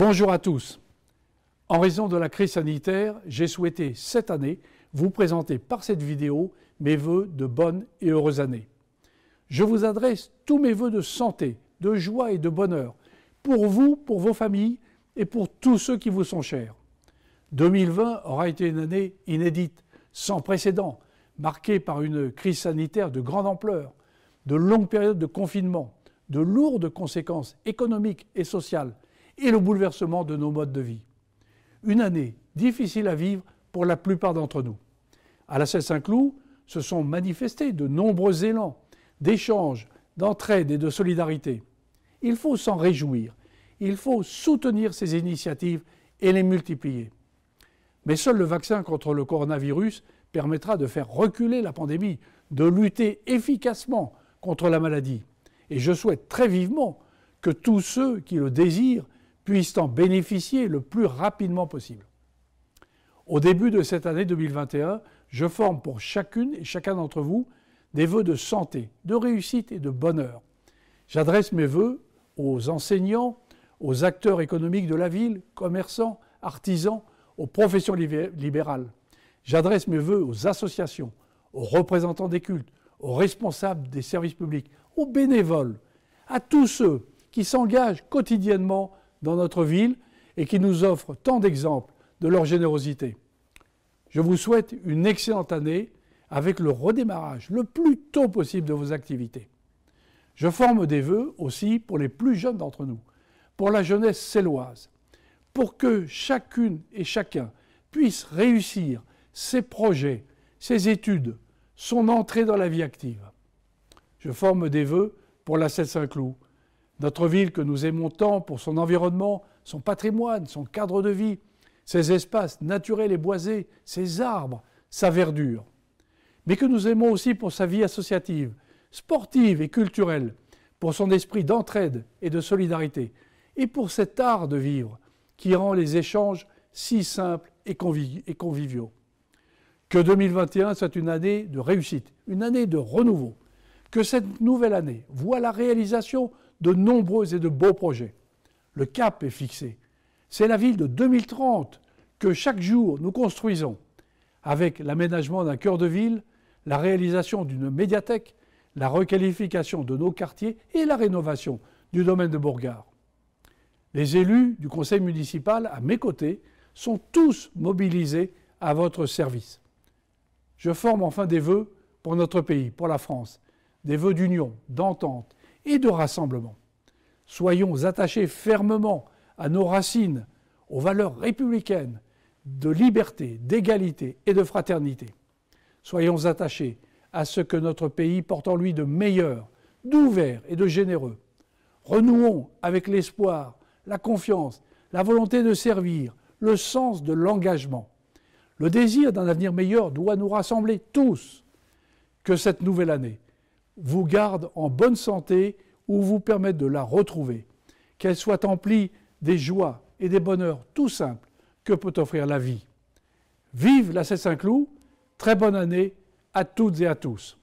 Bonjour à tous. En raison de la crise sanitaire, j'ai souhaité cette année vous présenter par cette vidéo mes voeux de bonne et heureuse année. Je vous adresse tous mes voeux de santé, de joie et de bonheur, pour vous, pour vos familles et pour tous ceux qui vous sont chers. 2020 aura été une année inédite, sans précédent, marquée par une crise sanitaire de grande ampleur, de longues périodes de confinement, de lourdes conséquences économiques et sociales, et le bouleversement de nos modes de vie. Une année difficile à vivre pour la plupart d'entre nous. À la Seine-Saint-Cloud se sont manifestés de nombreux élans d'échanges, d'entraide et de solidarité. Il faut s'en réjouir, il faut soutenir ces initiatives et les multiplier. Mais seul le vaccin contre le coronavirus permettra de faire reculer la pandémie, de lutter efficacement contre la maladie. Et je souhaite très vivement que tous ceux qui le désirent puissent en bénéficier le plus rapidement possible. Au début de cette année 2021, je forme pour chacune et chacun d'entre vous des vœux de santé, de réussite et de bonheur. J'adresse mes vœux aux enseignants, aux acteurs économiques de la ville, commerçants, artisans, aux professions libérales. J'adresse mes vœux aux associations, aux représentants des cultes, aux responsables des services publics, aux bénévoles, à tous ceux qui s'engagent quotidiennement dans notre ville et qui nous offrent tant d'exemples de leur générosité. Je vous souhaite une excellente année avec le redémarrage le plus tôt possible de vos activités. Je forme des vœux aussi pour les plus jeunes d'entre nous, pour la jeunesse celloise, pour que chacune et chacun puisse réussir ses projets, ses études, son entrée dans la vie active. Je forme des vœux pour la Seine-Saint-Cloud, notre ville que nous aimons tant pour son environnement, son patrimoine, son cadre de vie, ses espaces naturels et boisés, ses arbres, sa verdure. Mais que nous aimons aussi pour sa vie associative, sportive et culturelle, pour son esprit d'entraide et de solidarité, et pour cet art de vivre qui rend les échanges si simples et, conviviaux. Que 2021 soit une année de réussite, une année de renouveau. Que cette nouvelle année voit la réalisation de nombreux et de beaux projets. Le cap est fixé. C'est la ville de 2030 que chaque jour nous construisons, avec l'aménagement d'un cœur de ville, la réalisation d'une médiathèque, la requalification de nos quartiers et la rénovation du domaine de Bourgard. Les élus du conseil municipal, à mes côtés, sont tous mobilisés à votre service. Je forme enfin des vœux pour notre pays, pour la France, des vœux d'union, d'entente, et de rassemblement. Soyons attachés fermement à nos racines, aux valeurs républicaines de liberté, d'égalité et de fraternité. Soyons attachés à ce que notre pays porte en lui de meilleur, d'ouvert et de généreux. Renouons avec l'espoir, la confiance, la volonté de servir, le sens de l'engagement. Le désir d'un avenir meilleur doit nous rassembler tous. Que cette nouvelle année vous garde en bonne santé ou vous permette de la retrouver. Qu'elle soit emplie des joies et des bonheurs tout simples que peut offrir la vie. Vive la Saint-Cloud, très bonne année à toutes et à tous.